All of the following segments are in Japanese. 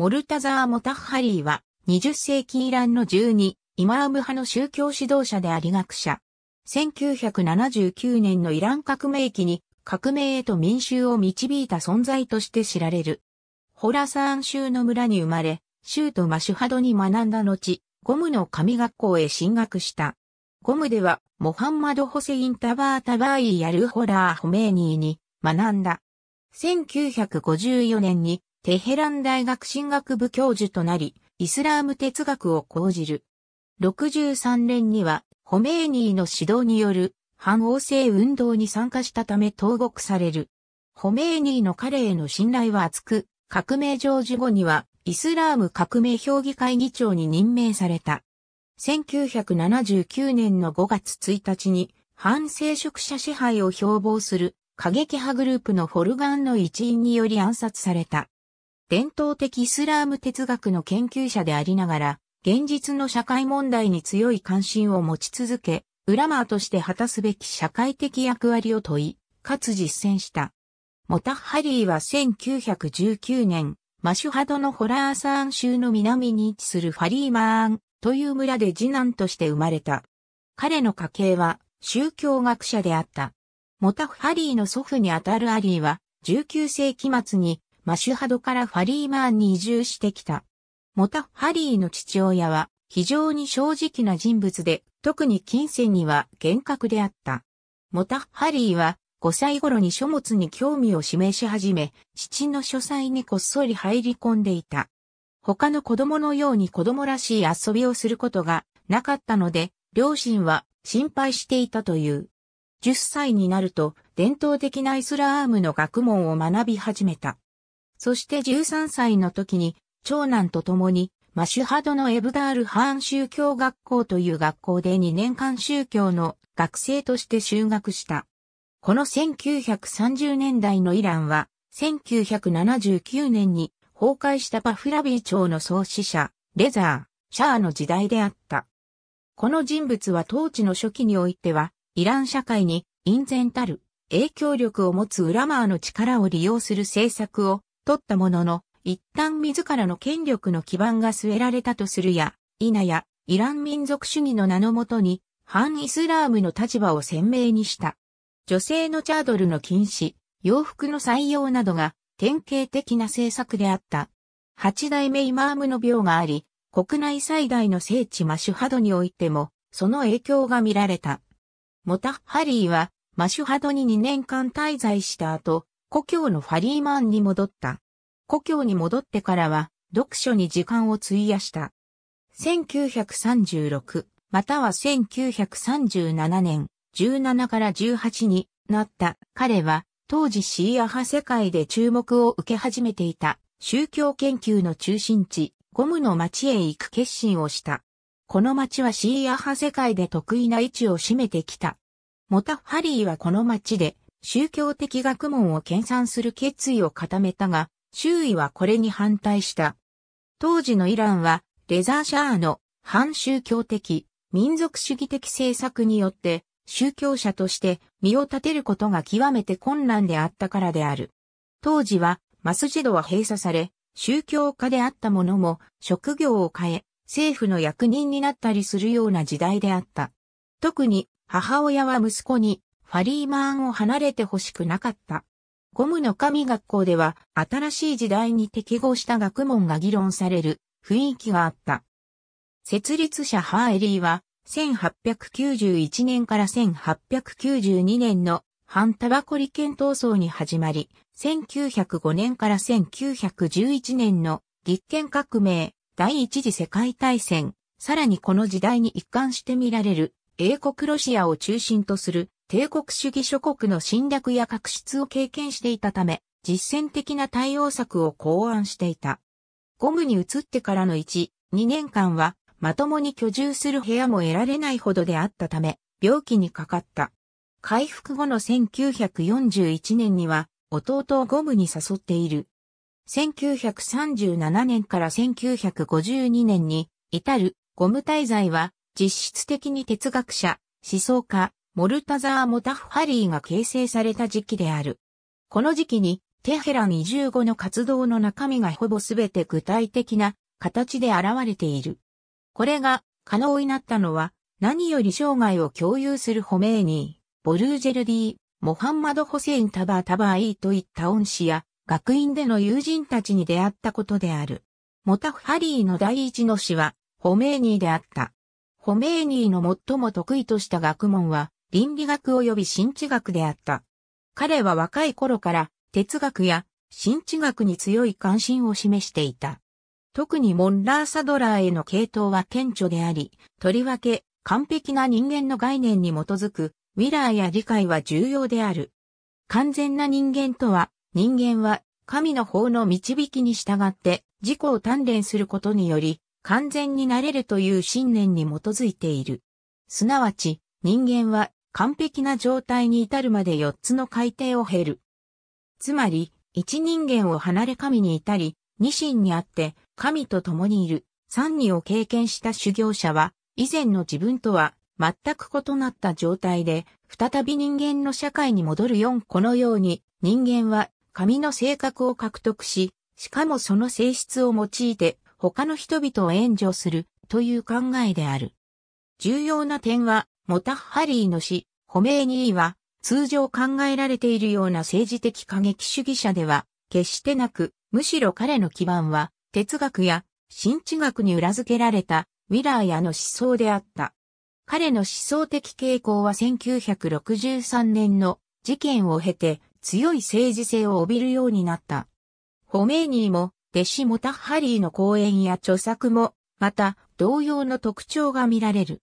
モルタザー・モタッハリーは、20世紀イランの12、イマーム派の宗教指導者であり学者。1979年のイラン革命期に、革命へと民衆を導いた存在として知られる。ホラサーン州の村に生まれ、州とマシュハドに学んだ後、ゴムの神学校へ進学した。ゴムでは、モハンマド・ホセイン・タバー・タバーイ・ヤル・ホラー・ホメーニーに学んだ。1954年にテヘラン大学進学部教授となり、イスラーム哲学を講じる。63年には、ホメーニーの指導による反王政運動に参加したため投獄される。ホメーニーの彼への信頼は厚く、革命成就後には、イスラーム革命評議会議長に任命された。1979年の5月1日に、反聖職者支配を標榜する過激派グループのフォルガンの一員により暗殺された。伝統的イスラーム哲学の研究者でありながら、現実の社会問題に強い関心を持ち続け、ウラマーとして果たすべき社会的役割を問い、かつ実践した。モタッハリーは1919年、マシュハドのホラーサーン州の南に位置するファリーマーンという村で次男として生まれた。彼の家系は宗教学者であった。モタッハリーの祖父にあたるアリーは19世紀末にマシュハドからファリーマーンに移住してきた。モタ・ハリーの父親は非常に正直な人物で、特に金銭には厳格であった。モタ・ハリーは5歳頃に書物に興味を示し始め、父の書斎にこっそり入り込んでいた。他の子供のように子供らしい遊びをすることがなかったので、両親は心配していたという。10歳になると伝統的なイスラームの学問を学び始めた。そして13歳の時に、長男と共に、マシュハドのエブダール・ハーン宗教学校という学校で2年間宗教の学生として修学した。この1930年代のイランは、1979年に崩壊したパフラビー朝の創始者、レザー、シャーの時代であった。この人物は当時の初期においては、イラン社会に、隠然たる影響力を持つウラマーの力を利用する政策を取ったものの、一旦自らの権力の基盤が据えられたとするや、否や、イラン民族主義の名のもとに、反イスラームの立場を鮮明にした。女性のチャードルの禁止、洋服の採用などが典型的な政策であった。八代目イマームの病があり、国内最大の聖地マシュハドにおいても、その影響が見られた。モタ・ッハリーは、マシュハドに2年間滞在した後、故郷のファリーマンに戻った。故郷に戻ってからは、読書に時間を費やした。1936または1937年17から18になった彼は当時シーア派世界で注目を受け始めていた宗教研究の中心地ゴムの町へ行く決心をした。この町はシーア派世界で得意な位置を占めてきた。モタ・ファリーはこの町で宗教的学問を研鑽する決意を固めたが、周囲はこれに反対した。当時のイランは、レザーシャーの反宗教的、民族主義的政策によって、宗教者として身を立てることが極めて困難であったからである。当時は、マスジドは閉鎖され、宗教家であった者も職業を変え、政府の役人になったりするような時代であった。特に母親は息子にファリーマーンを離れてほしくなかった。ゴムの神学校では新しい時代に適合した学問が議論される雰囲気があった。設立者ハーエリーは1891年から1892年の反タバコ利権闘争に始まり、1905年から1911年の立憲革命、第一次世界大戦、さらにこの時代に一貫して見られる英国ロシアを中心とする帝国主義諸国の侵略や確執を経験していたため、実践的な対応策を考案していた。ゴムに移ってからの1、2年間は、まともに居住する部屋も得られないほどであったため、病気にかかった。回復後の1941年には、弟をゴムに誘っている。1937年から1952年に、至るゴム滞在は、実質的に哲学者、思想家、モルタザー・モタフハリーが形成された時期である。この時期にテヘラン25の活動の中身がほぼすべて具体的な形で現れている。これが可能になったのは何より生涯を共有するホメーニー、ボルージェルディー、モハンマド・ホセイン・タバー・タバーイといった恩師や学院での友人たちに出会ったことである。モタフハリーの第一の詩はホメーニーであった。ホメーニーの最も得意とした学問は倫理学及び神知学であった。彼は若い頃から哲学や神知学に強い関心を示していた。特にモンラー・サドラーへの系統は顕著であり、とりわけ完璧な人間の概念に基づくウィラーや理解は重要である。完全な人間とは、人間は神の法の導きに従って自己を鍛錬することにより完全になれるという信念に基づいている。すなわち、人間は完璧な状態に至るまで4つの改定を経る。つまり、一人間を離れ神に至り、二心にあって神と共にいる三二を経験した修行者は、以前の自分とは全く異なった状態で、再び人間の社会に戻る4このように、人間は神の性格を獲得し、しかもその性質を用いて他の人々を援助するという考えである。重要な点は、モタッハリーの死、ホメーニーは、通常考えられているような政治的過激主義者では、決してなく、むしろ彼の基盤は、哲学や、新知学に裏付けられた、ウィラーやの思想であった。彼の思想的傾向は1963年の事件を経て、強い政治性を帯びるようになった。ホメーニーも、弟子モタッハリーの講演や著作も、また、同様の特徴が見られる。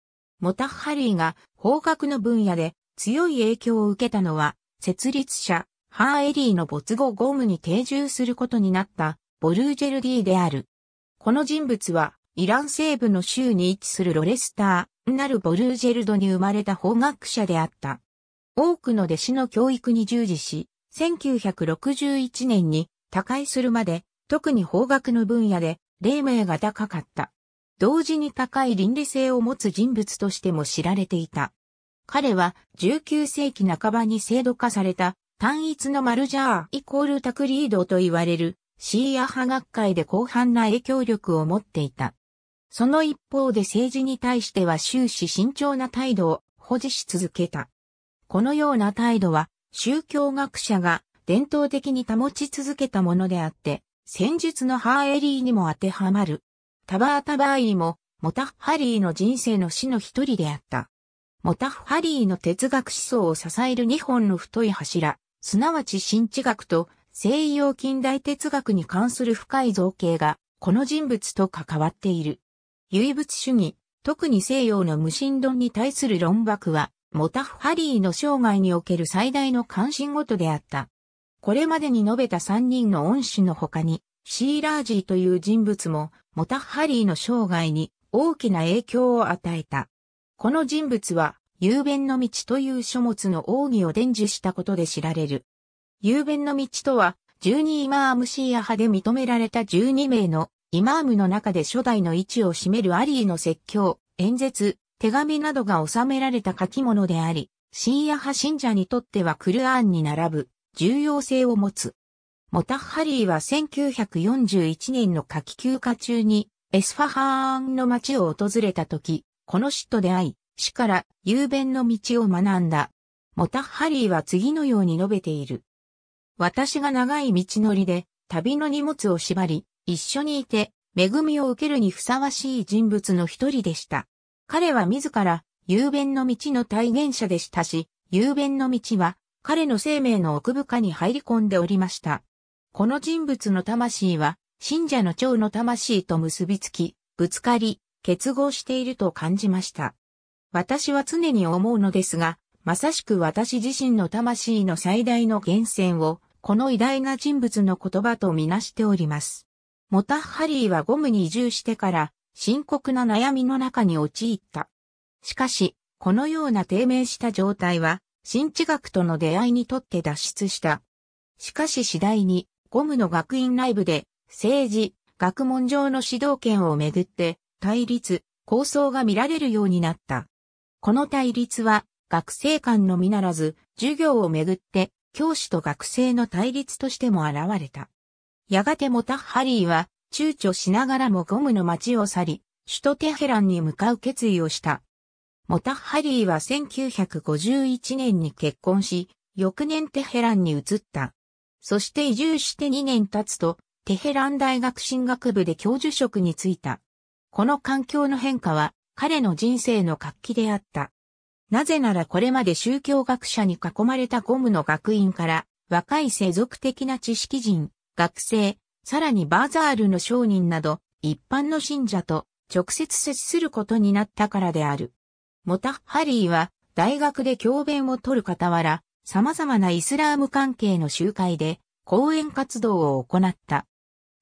モタッハリーが法学の分野で強い影響を受けたのは、設立者、ハーエリーの没後ゴムに定住することになったボルージェルディである。この人物は、イラン西部の州に位置するロレスター、なるボルージェルドに生まれた法学者であった。多くの弟子の教育に従事し、1961年に他界するまで、特に法学の分野で、黎明が高かった。同時に高い倫理性を持つ人物としても知られていた。彼は19世紀半ばに制度化された単一のマルジャーイコールタクリードと言われるシーア派学会で広範な影響力を持っていた。その一方で政治に対しては終始慎重な態度を保持し続けた。このような態度は宗教学者が伝統的に保ち続けたものであって、戦術のハーエリーにも当てはまる。タバータバーイも、モタッハリーの人生の死の一人であった。モタッハリーの哲学思想を支える二本の太い柱、すなわち新知学と西洋近代哲学に関する深い造形が、この人物と関わっている。唯物主義、特に西洋の無神論に対する論爆は、モタッハリーの生涯における最大の関心事であった。これまでに述べた3人の恩師の他に、シーラージーという人物も、モタッハリーの生涯に大きな影響を与えた。この人物は、雄弁の道という書物の奥義を伝授したことで知られる。雄弁の道とは、12イマームシーア派で認められた12名のイマームの中で初代の位置を占めるアリーの説教、演説、手紙などが収められた書き物であり、シーア派信者にとってはクルアンに並ぶ重要性を持つ。モタッハリーは1941年の夏季休暇中にエスファハーンの街を訪れた時、この嫉と出会い、死から雄弁の道を学んだ。モタッハリーは次のように述べている。私が長い道のりで旅の荷物を縛り、一緒にいて恵みを受けるにふさわしい人物の一人でした。彼は自ら雄弁の道の体現者でしたし、雄弁の道は彼の生命の奥深に入り込んでおりました。この人物の魂は、信者の蝶の魂と結びつき、ぶつかり、結合していると感じました。私は常に思うのですが、まさしく私自身の魂の最大の源泉を、この偉大な人物の言葉とみなしております。モタッハリーはゴムに移住してから、深刻な悩みの中に陥った。しかし、このような低迷した状態は、新知学との出会いにとって脱出した。しかし次第に、ゴムの学院内部で政治、学問上の指導権をめぐって対立、構想が見られるようになった。この対立は学生間のみならず授業をめぐって教師と学生の対立としても現れた。やがてモタッハリーは躊躇しながらもゴムの街を去り、首都テヘランに向かう決意をした。モタッハリーは1951年に結婚し、翌年テヘランに移った。そして移住して2年経つと、テヘラン大学進学部で教授職に就いた。この環境の変化は彼の人生の活気であった。なぜならこれまで宗教学者に囲まれたゴムの学院から若い世俗的な知識人、学生、さらにバーザールの商人など一般の信者と直接接することになったからである。モタッハリーは大学で教鞭を取る傍ら様々なイスラーム関係の集会で講演活動を行った。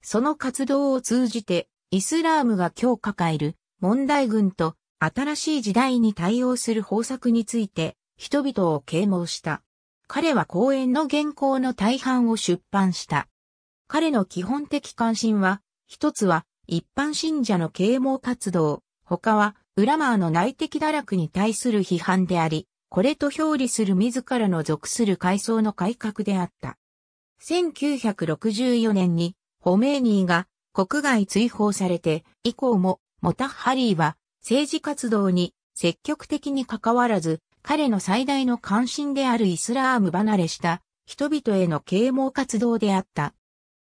その活動を通じて、イスラームが今日抱える問題群と新しい時代に対応する方策について人々を啓蒙した。彼は講演の原稿の大半を出版した。彼の基本的関心は、一つは一般信者の啓蒙活動、他はウラマーの内的堕落に対する批判であり、これと表裏する自らの属する階層の改革であった。1964年にホメーニーが国外追放されて以降もモタッハリーは政治活動に積極的に関わらず彼の最大の関心であるイスラーム離れした人々への啓蒙活動であった。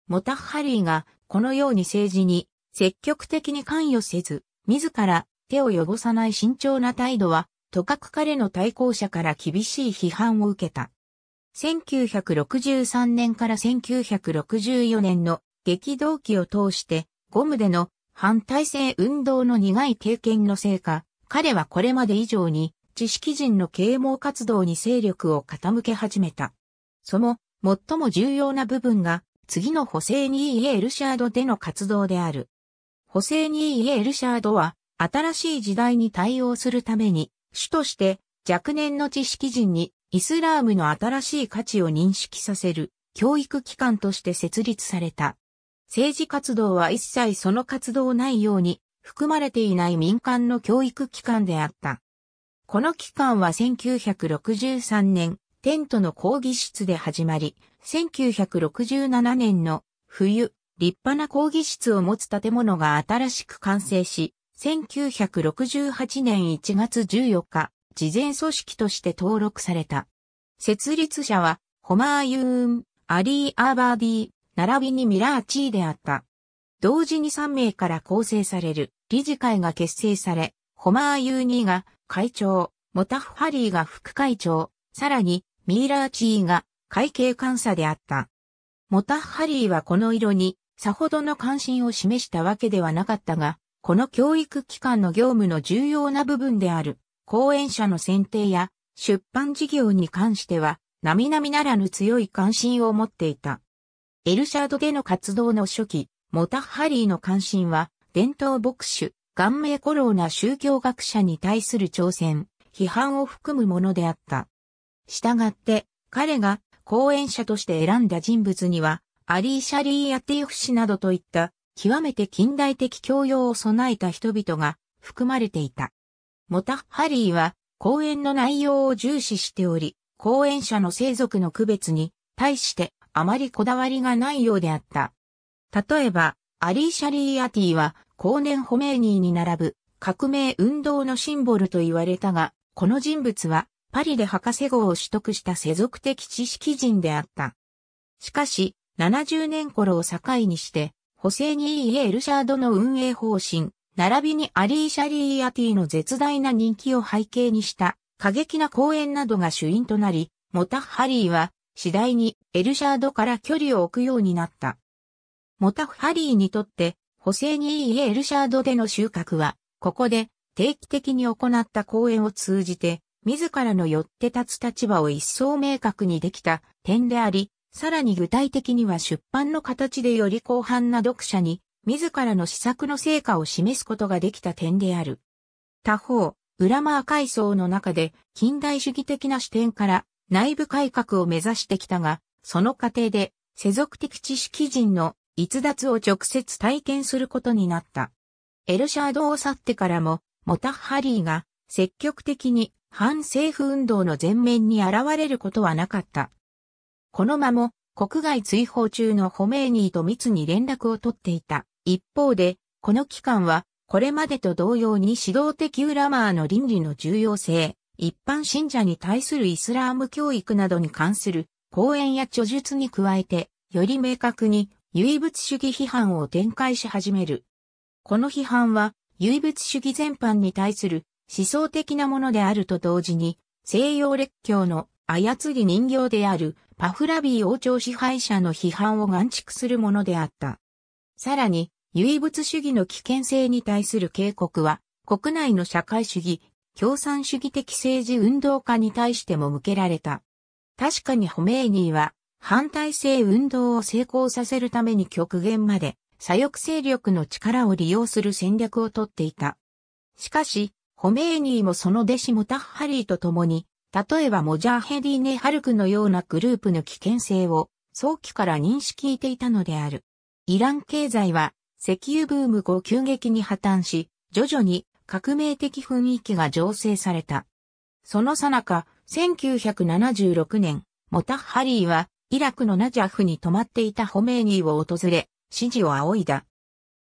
モタッハリーがこのように政治に積極的に関与せず自ら手を汚さない慎重な態度はとかく彼の対抗者から厳しい批判を受けた。1963年から1964年の激動期を通してゴムでの反体制運動の苦い経験のせいか、彼はこれまで以上に知識人の啓蒙活動に勢力を傾け始めた。その最も重要な部分が次の補正にニー・エルシャードでの活動である。補正にニー・エルシャードは新しい時代に対応するために主として若年の知識人にイスラームの新しい価値を認識させる教育機関として設立された。政治活動は一切その活動ないように含まれていない民間の教育機関であった。この機関は1963年、テントの講義室で始まり、1967年の冬、立派な講義室を持つ建物が新しく完成し、1968年1月14日、事前組織として登録された。設立者は、ホマー・ユーン、アリー・アーバーディー、並びにミラー・チーであった。同時に3名から構成される理事会が結成され、ホマー・ユーニーが会長、モタフ・ハリーが副会長、さらにミーラー・チーが会計監査であった。モタフ・ハリーはこの色にさほどの関心を示したわけではなかったが、この教育機関の業務の重要な部分である、講演者の選定や出版事業に関しては、並々ならぬ強い関心を持っていた。エルシャードでの活動の初期、モタッハリーの関心は、伝統牧師、顔面コローな宗教学者に対する挑戦、批判を含むものであった。したがって、彼が講演者として選んだ人物には、アリー・シャリー・アティフ氏などといった極めて近代的教養を備えた人々が含まれていた。モタ・ハリーは講演の内容を重視しており、講演者の生族の区別に対してあまりこだわりがないようであった。例えば、アリー・シャリー・アティは後年ホメーニーに並ぶ革命運動のシンボルと言われたが、この人物はパリで博士号を取得した世俗的知識人であった。しかし、70年頃を境にして、ホセーニー・エルシャードの運営方針、並びにアリー・シャリー・アティの絶大な人気を背景にした過激な講演などが主因となり、モタッハリーは次第にエルシャードから距離を置くようになった。モタッハリーにとって、ホセーニー・エルシャードでの収穫は、ここで定期的に行った講演を通じて、自らの寄って立つ立場を一層明確にできた点であり、さらに具体的には出版の形でより広範な読者に、自らの施策の成果を示すことができた点である。他方、裏マー階層の中で近代主義的な視点から内部改革を目指してきたが、その過程で世俗的知識人の逸脱を直接体験することになった。エルシャードを去ってからも、モタッハリーが積極的に反政府運動の前面に現れることはなかった。この間も国外追放中のホメーニーと密に連絡を取っていた。一方で、この期間は、これまでと同様に指導的ウラマーの倫理の重要性、一般信者に対するイスラーム教育などに関する講演や著述に加えて、より明確に唯物主義批判を展開し始める。この批判は、唯物主義全般に対する思想的なものであると同時に、西洋列強の操り人形であるパフラビー王朝支配者の批判を眼畜するものであった。さらに、唯物主義の危険性に対する警告は、国内の社会主義、共産主義的政治運動家に対しても向けられた。確かにホメイニーは、反体制運動を成功させるために極限まで、左翼勢力の力を利用する戦略をとっていた。しかし、ホメイニーもその弟子もタッハリーと共に、例えばモジャーヘディネ・ハルクのようなグループの危険性を早期から認識していたのである。イラン経済は石油ブーム後急激に破綻し、徐々に革命的雰囲気が醸成された。そのさなか、1976年、モタッハリーはイラクのナジャフに泊まっていたホメーニーを訪れ、支持を仰いだ。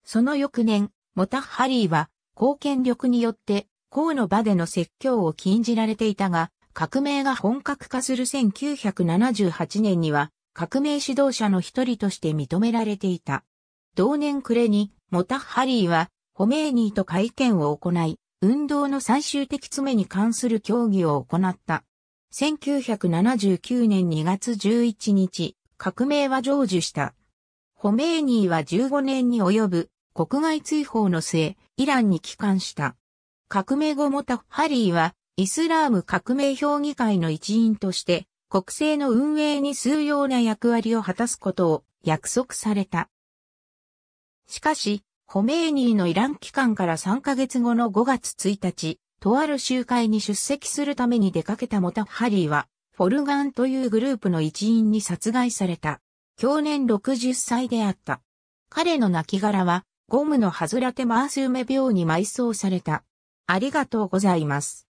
その翌年、モタッハリーは、貢献力によって、公の場での説教を禁じられていたが、革命が本格化する1978年には、革命指導者の一人として認められていた。同年暮れに、モタハリーは、ホメーニーと会見を行い、運動の最終的詰めに関する協議を行った。1979年2月11日、革命は成就した。ホメーニーは15年に及ぶ国外追放の末、イランに帰還した。革命後モタハリーはイスラーム革命評議会の一員として、国政の運営によ要な役割を果たすことを約束された。しかし、ホメーニーのイラン期間から3ヶ月後の5月1日、とある集会に出席するために出かけたモタハリーは、フォルガンというグループの一員に殺害された。去年60歳であった。彼の亡骸は、ゴムの外れてマース梅病に埋葬された。ありがとうございます。